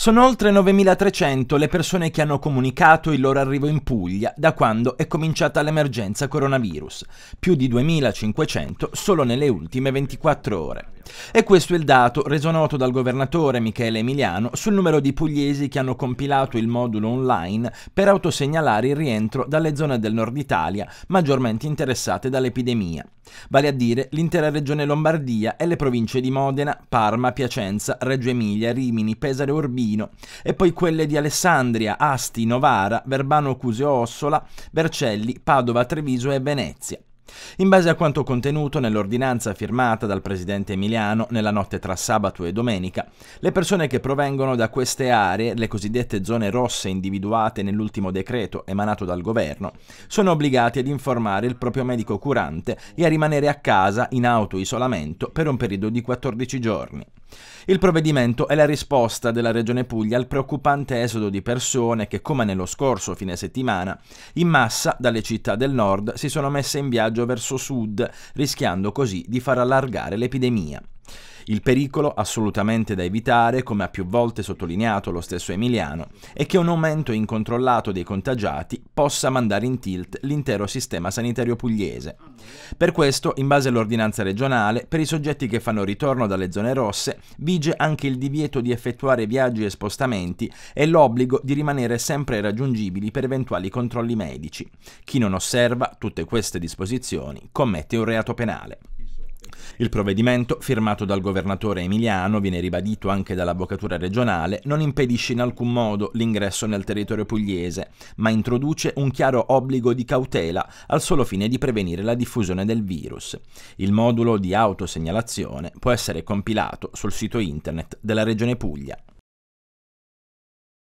Sono oltre 9.300 le persone che hanno comunicato il loro arrivo in Puglia da quando è cominciata l'emergenza coronavirus, più di 2.500 solo nelle ultime 24 ore. E questo è il dato reso noto dal governatore Michele Emiliano sul numero di pugliesi che hanno compilato il modulo online per autosegnalare il rientro dalle zone del nord Italia maggiormente interessate dall'epidemia, vale a dire l'intera regione Lombardia e le province di Modena, Parma, Piacenza, Reggio Emilia, Rimini, Pesaro e Urbino, e poi quelle di Alessandria, Asti, Novara, Verbano, Cuseo, Ossola, Vercelli, Padova, Treviso e Venezia. In base a quanto contenuto nell'ordinanza firmata dal presidente Emiliano nella notte tra sabato e domenica, le persone che provengono da queste aree, le cosiddette zone rosse individuate nell'ultimo decreto emanato dal governo, sono obbligati ad informare il proprio medico curante e a rimanere a casa in auto isolamento per un periodo di 14 giorni. Il provvedimento è la risposta della Regione Puglia al preoccupante esodo di persone che, come nello scorso fine settimana, in massa dalle città del nord si sono messe in viaggio verso sud, rischiando così di far allargare l'epidemia. Il pericolo assolutamente da evitare, come ha più volte sottolineato lo stesso Emiliano, è che un aumento incontrollato dei contagiati possa mandare in tilt l'intero sistema sanitario pugliese. Per questo, in base all'ordinanza regionale, per i soggetti che fanno ritorno dalle zone rosse, vige anche il divieto di effettuare viaggi e spostamenti e l'obbligo di rimanere sempre raggiungibili per eventuali controlli medici. Chi non osserva tutte queste disposizioni commette un reato penale. Il provvedimento, firmato dal governatore Emiliano, viene ribadito anche dall'avvocatura regionale, non impedisce in alcun modo l'ingresso nel territorio pugliese, ma introduce un chiaro obbligo di cautela al solo fine di prevenire la diffusione del virus. Il modulo di autosegnalazione può essere compilato sul sito internet della Regione Puglia.